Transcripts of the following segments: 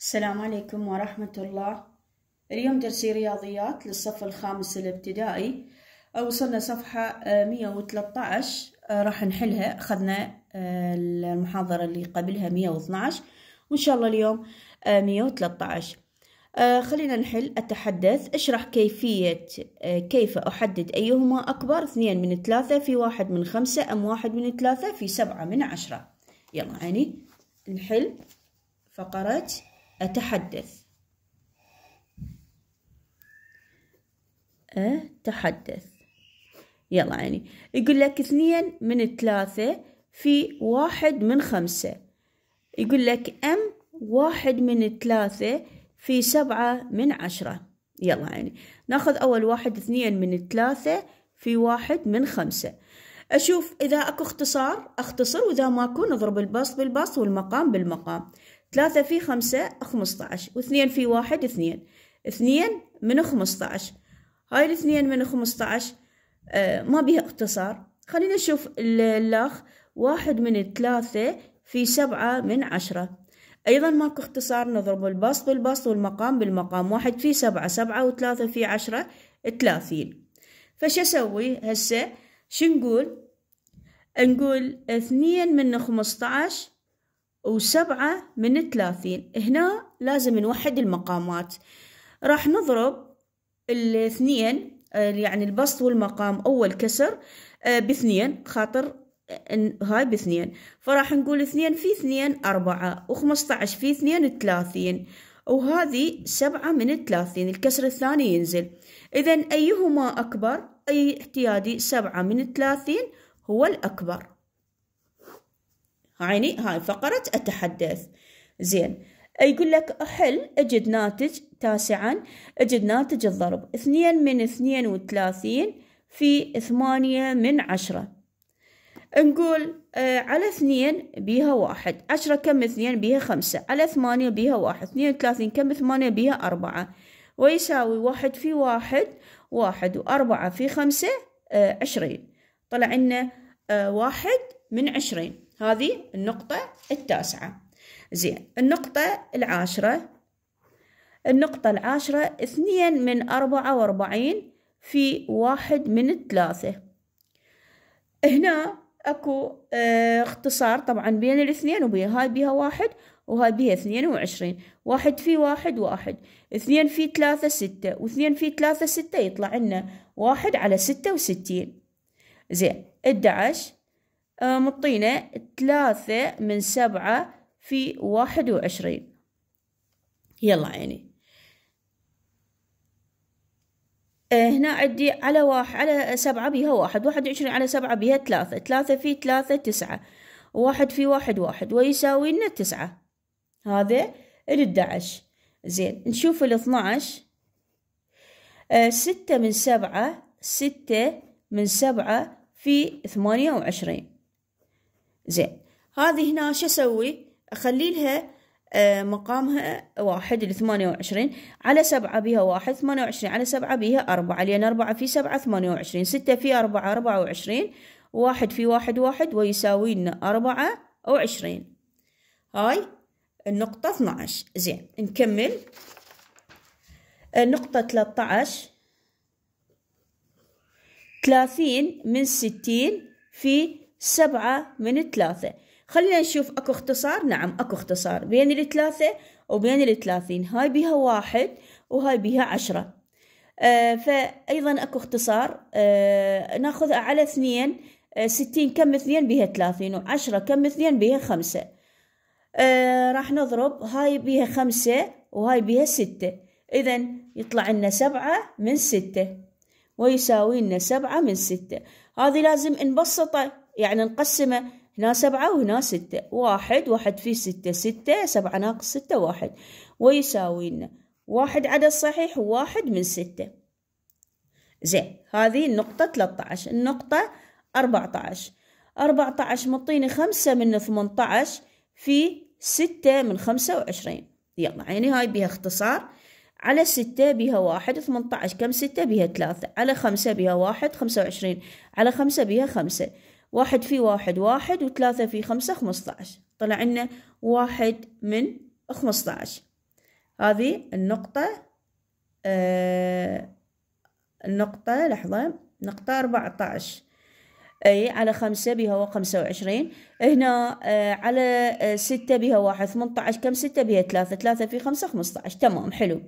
السلام عليكم ورحمة الله اليوم درسي رياضيات للصف الخامس الابتدائي وصلنا صفحة 113 آه، آه، راح نحلها أخذنا آه، المحاضرة اللي قبلها 112 وإن شاء الله اليوم 113 خلينا نحل أتحدث اشرح كيفية كيف أحدد أيهما أكبر اثنين من ثلاثة في واحد من خمسة أم واحد من ثلاثة في سبعة من عشرة يلا يعني نحل فقرات أتحدث أتحدث يلا يعني يقول لك اثنين من ثلاثة في واحد من خمسة يقول لك أم واحد من ثلاثة في سبعة من عشرة يلا يعني ناخذ أول واحد اثنين من ثلاثة في واحد من خمسة أشوف إذا أكو اختصار أختصر وإذا ما أكون أضرب البسط بالبسط والمقام بالمقام ثلاثة في خمسة خمسة عشر واثنين في واحد اثنين اثنين من خمسة عشر هاي الاثنين من خمسة عشر آه ما بيها اختصار خلينا نشوف الاخ واحد من ثلاثة في سبعة من عشرة أيضا ماكو اختصار نضرب البسط بالبسط والمقام بالمقام واحد في سبعة سبعة وثلاثة في عشرة ثلاثين فش أسوي هسه شنقول نقول اثنين من خمسة عشر وسبعة من ثلاثين هنا لازم نوحد المقامات راح نضرب الاثنين آه، يعني البسط والمقام أول كسر آه، باثنين خاطر آه، هاي باثنين فراح نقول اثنين في اثنين أربعة وخمسة عشر في اثنين ثلاثين وهذه سبعة من ثلاثين الكسر الثاني ينزل إذا أيهما أكبر أي احتيادي سبعة من ثلاثين هو الأكبر عيني هاي فقرة التحدث زين يقول لك أحل أجد ناتج تاسعا أجد ناتج الضرب اثنين من اثنين وثلاثين في ثمانية من عشرة نقول آه على اثنين بيها واحد عشرة كم اثنين بيها خمسة على ثمانية بيها واحد اثنين وثلاثين كم ثمانية بيها أربعة ويساوي واحد في واحد واحد وأربعة في خمسة آه عشرين طلع لنا آه واحد من عشرين هذه النقطة التاسعة زين النقطة العاشرة النقطة العاشرة اثنين من أربعة وأربعين في واحد من الثلاثة هنا اكو اه اختصار طبعا بين الاثنين وبين هاي بيها واحد وهاي بيها اثنين وعشرين واحد في واحد واحد اثنين في ثلاثة ستة واثنين في ثلاثة ستة يطلع لنا واحد على ستة وستين زين ادعش آه، مطينا ثلاثة من سبعة في واحد وعشرين يلا عيني آه، هنا عندي على واحد على سبعة بيها واحد واحد وعشرين على سبعة بيها ثلاثة ثلاثة في ثلاثة تسعة واحد في واحد واحد ويساوي لنا تسعة هذا الأحد زين نشوف الاثنى عشر آه، ستة من سبعة ستة من سبعة في ثمانية وعشرين زين هذه هنا شو اسوي اخلي لها آه، مقامها واحد لثمانية وعشرين على سبعة بها واحد ثمانية وعشرين على سبعة بها أربعة لأن أربعة في سبعة ثمانية وعشرين ستة في أربعة أربعة وعشرين واحد في واحد واحد ويساوي لنا أربعة وعشرين هاي النقطة اثنا عشر زين نكمل النقطة آه، ثلاثة عشر ثلاثين من ستين في سبعة من ثلاثة خلينا نشوف اكو اختصار نعم اكو اختصار بين الثلاثة وبين الثلاثين هاي بيها واحد وهاي بيها عشرة آه فأيضا اكو اختصار آه ناخذ على اثنين آه ستين كم اثنين بيها ثلاثين وعشرة كم اثنين بيها خمسة آه راح نضرب هاي بيها خمسة وهاي بيها ستة إذا يطلع لنا سبعة من ستة ويساوي لنا سبعة من ستة هذه لازم نبسطه يعني نقسمه هنا سبعة وهنا ستة واحد واحد فيه ستة ستة سبعة ناقص ستة واحد ويساوي لنا واحد عدد صحيح واحد من ستة زين هذه النقطة 13 النقطة 14 14 مطيني خمسة من 18 في ستة من خمسة وعشرين يلا يعني هاي بها اختصار على ستة بها واحد ثمنتعش كم ستة بها ثلاثة على خمسة بها واحد خمسة وعشرين على خمسة بها خمسة واحد في واحد واحد وثلاثة في خمسة خمسطعش طلع لنا واحد من خمسطعش هذه النقطة آه النقطة لحظة نقطة أربعة أي على خمسة بها وخمسة وعشرين هنا آه على آه، ستة بها واحد ثمنطعش كم ستة بها ثلاثة ثلاثة في خمسة خمسطعش تمام حلو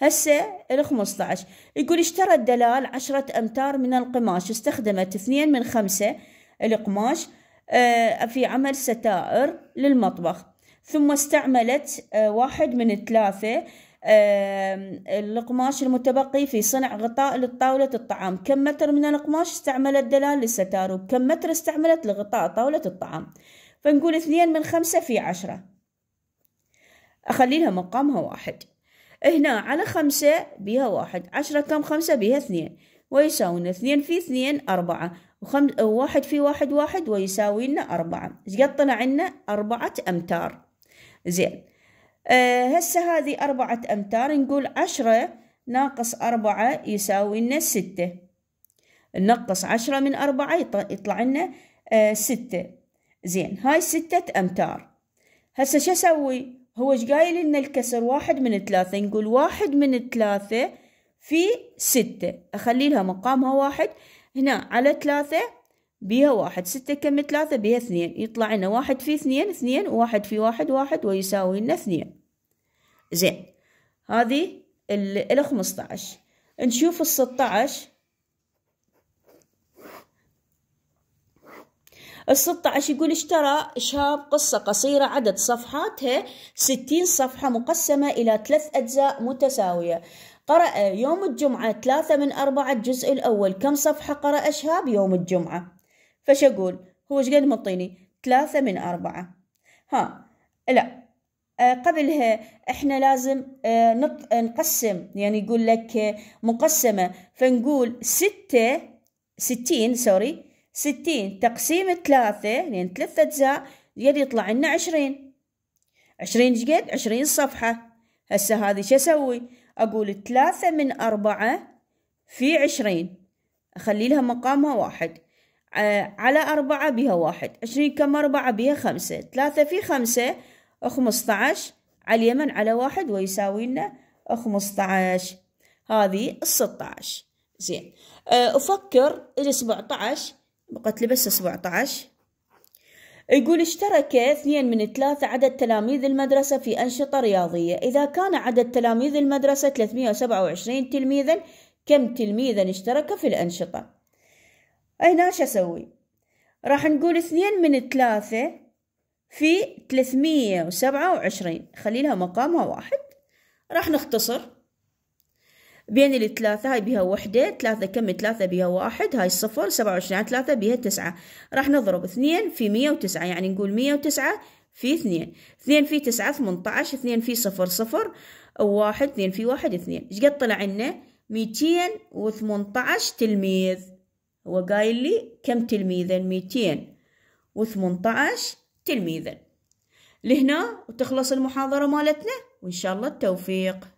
هسه ال 15 يقول اشترى الدلال عشرة أمتار من القماش استخدمت اثنين من خمسة القماش آه، في عمل ستائر للمطبخ ثم استعملت آه، واحد من ثلاثة آه، القماش المتبقي في صنع غطاء لطاولة الطعام كم متر من القماش استعملت دلال للستار وكم متر استعملت لغطاء طاولة الطعام فنقول اثنين من خمسة في عشرة أخلي لها مقامها واحد هنا على خمسة بيها واحد عشرة كم خمسة بيها اثنين ويساوي لنا اثنين في اثنين أربعة وخم... واحد في واحد واحد ويساوي لنا أربعة إيش قد طلع عنا أربعة أمتار زين آه هسه هذه أربعة أمتار نقول عشرة ناقص أربعة يساوي لنا ستة ننقص عشرة من أربعة يطلع لنا آه ستة زين هاي ستة أمتار هسه شو أسوي هو إيش قايل لنا الكسر واحد من ثلاثة نقول واحد من ثلاثة في ستة أخلي لها مقامها واحد هنا على ثلاثة بيها واحد ستة كم ثلاثة بيها اثنين يطلع لنا واحد في اثنين اثنين وواحد في واحد واحد ويساوي لنا اثنين زين هذه ال خمسة نشوف الستة عشر عشر يقول اشترى شاب قصة قصيرة عدد صفحاتها ستين صفحة مقسمة إلى ثلاث أجزاء متساوية قرأ يوم الجمعة ثلاثة من أربعة الجزء الأول كم صفحة قرأ شهاب يوم الجمعة فش أقول هو إيش قد مطيني ثلاثة من أربعة ها لا آه، قبلها احنا لازم آه، نقسم يعني يقول لك آه، مقسمة فنقول ستة ستين سوري ستين تقسيم ثلاثة يعني ثلاثة أجزاء يد يطلع لنا عشرين عشرين شقد عشرين صفحة هسه هذه شو أسوي أقول ثلاثة من أربعة في عشرين أخلي لها مقامها واحد آه، على أربعة بها واحد عشرين كم أربعة بها خمسة ثلاثة في خمسة خمسة عشر على اليمن على واحد ويساوي لنا خمسة عشر هذه الستة عشر زين آه، أفكر السبعة عشر بقت لي بس سبعة عشر يقول اشترك اثنين من ثلاثة عدد تلاميذ المدرسة في أنشطة رياضية إذا كان عدد تلاميذ المدرسة 327 تلميذا كم تلميذا اشترك في الأنشطة أي شو أسوي راح نقول اثنين من ثلاثة في 327 خلي لها مقامها واحد راح نختصر بين الثلاثة هاي بها وحدة ثلاثة كم ثلاثة بها واحد هاي صفر سبعة وعشرين على ثلاثة بها تسعة راح نضرب اثنين في مية وتسعة يعني نقول مية وتسعة في اثنين اثنين في تسعة ثمنتعش اثنين في صفر صفر واحد اثنين في واحد اثنين ايش قد طلع عنا ميتين وثمنتعش تلميذ هو قايل لي كم تلميذا ميتين وثمنتعش تلميذا لهنا وتخلص المحاضرة مالتنا وإن شاء الله التوفيق